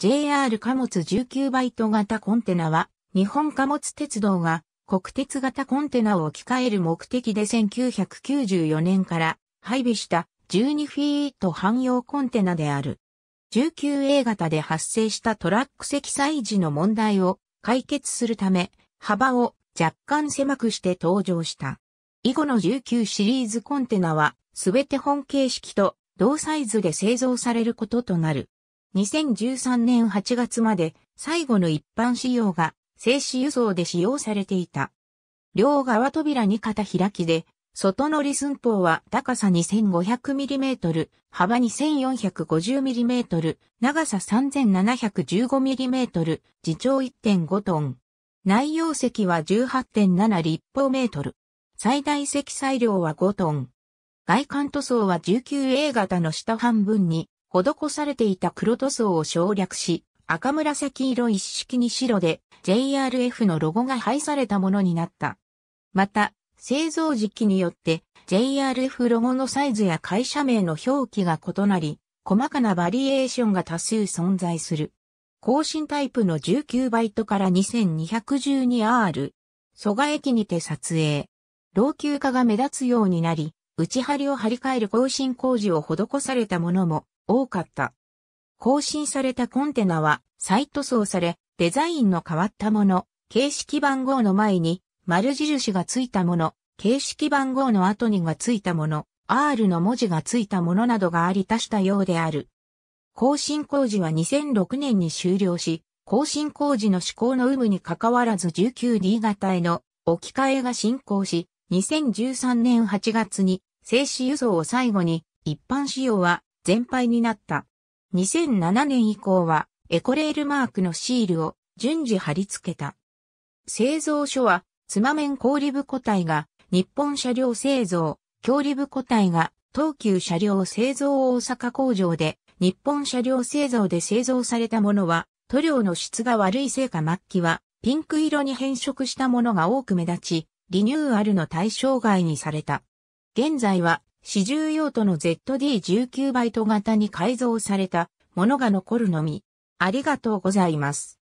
JR 貨物19バイト型コンテナは、日本貨物鉄道が国鉄型コンテナを置き換える目的で1994年から配備した12フィート汎用コンテナである。19A 型で発生したトラック積載時の問題を解決するため、幅を若干狭くして登場した。以後の19シリーズコンテナは、すべて本形式と同サイズで製造されることとなる。2013年8月まで最後の一般仕様が静止輸送で使用されていた。両側扉に肩開きで、外乗り寸法は高さ 2500mm、幅 2450mm、長さ 3715mm、自長1.5トン。内容積は18.7立方メートル。最大積載量は5トン。外観塗装は 19A 型の下半分に施されていた黒塗装を省略し、赤紫色一式に白で JRF のロゴが配されたものになった。また、製造時期によって JRF ロゴのサイズや会社名の表記が異なり、細かなバリエーションが多数存在する。更新タイプの19バイトから 2212R。蘇我駅にて撮影。老朽化が目立つようになり、内張りを張り替える更新工事を施されたものも多かった。更新されたコンテナは再塗装され、デザインの変わったもの、形式番号の前に丸印がついたもの、形式番号の後にがついたもの、R の文字がついたものなどがあり足したようである。更新工事は2006年に終了し、更新工事の施行の有無に関わらず 19D 型への置き換えが進行し、2013年8月に静止輸送を最後に一般使用は全廃になった。2007年以降はエコレールマークのシールを順次貼り付けた。製造所は、つまめん氷部個体が日本車両製造、強利部個体が東急車両製造大阪工場で日本車両製造で製造されたものは塗料の質が悪いせいか末期はピンク色に変色したものが多く目立ち、リニューアルの対象外にされた。現在は四重用途の ZD19 バイト型に改造されたものが残るのみ。ありがとうございます。